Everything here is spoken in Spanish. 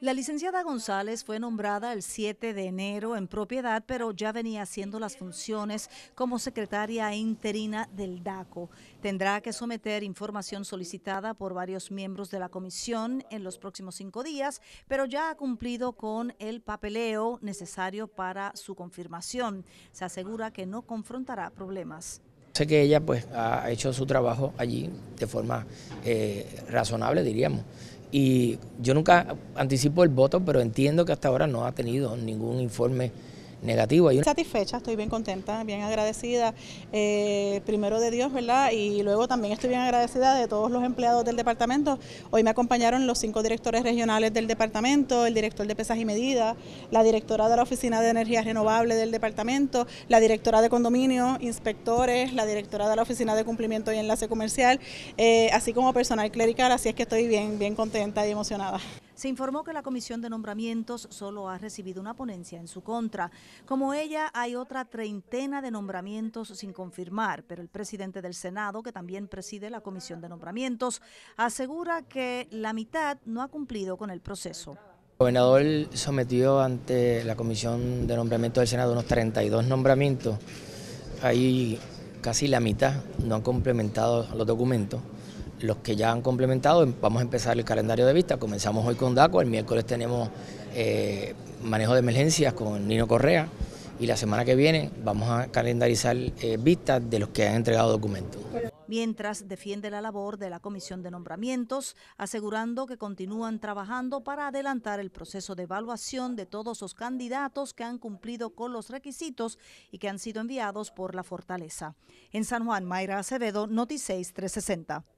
La licenciada González fue nombrada el 7 de enero en propiedad, pero ya venía haciendo las funciones como secretaria interina del DACO. Tendrá que someter información solicitada por varios miembros de la comisión en los próximos cinco días, pero ya ha cumplido con el papeleo necesario para su confirmación. Se asegura que no confrontará problemas. Sé que ella pues ha hecho su trabajo allí de forma eh, razonable, diríamos. Y yo nunca anticipo el voto, pero entiendo que hasta ahora no ha tenido ningún informe negativo. Estoy satisfecha, estoy bien contenta, bien agradecida, eh, primero de Dios, ¿verdad? Y luego también estoy bien agradecida de todos los empleados del departamento. Hoy me acompañaron los cinco directores regionales del departamento, el director de pesas y medidas, la directora de la Oficina de energía renovable del departamento, la directora de condominios, inspectores, la directora de la Oficina de Cumplimiento y Enlace Comercial, eh, así como personal clerical, así es que estoy bien, bien contenta y emocionada se informó que la Comisión de Nombramientos solo ha recibido una ponencia en su contra. Como ella, hay otra treintena de nombramientos sin confirmar, pero el presidente del Senado, que también preside la Comisión de Nombramientos, asegura que la mitad no ha cumplido con el proceso. El gobernador sometió ante la Comisión de Nombramientos del Senado unos 32 nombramientos. Ahí casi la mitad no han complementado los documentos los que ya han complementado, em, vamos a empezar el calendario de vista. Comenzamos hoy con DACO, el miércoles tenemos eh, manejo de emergencias con Nino Correa y la semana que viene vamos a calendarizar eh, vistas de los que han entregado documentos. Mientras defiende la labor de la Comisión de Nombramientos, asegurando que continúan trabajando para adelantar el proceso de evaluación de todos los candidatos que han cumplido con los requisitos y que han sido enviados por la Fortaleza. En San Juan, Mayra Acevedo, Noticias 360.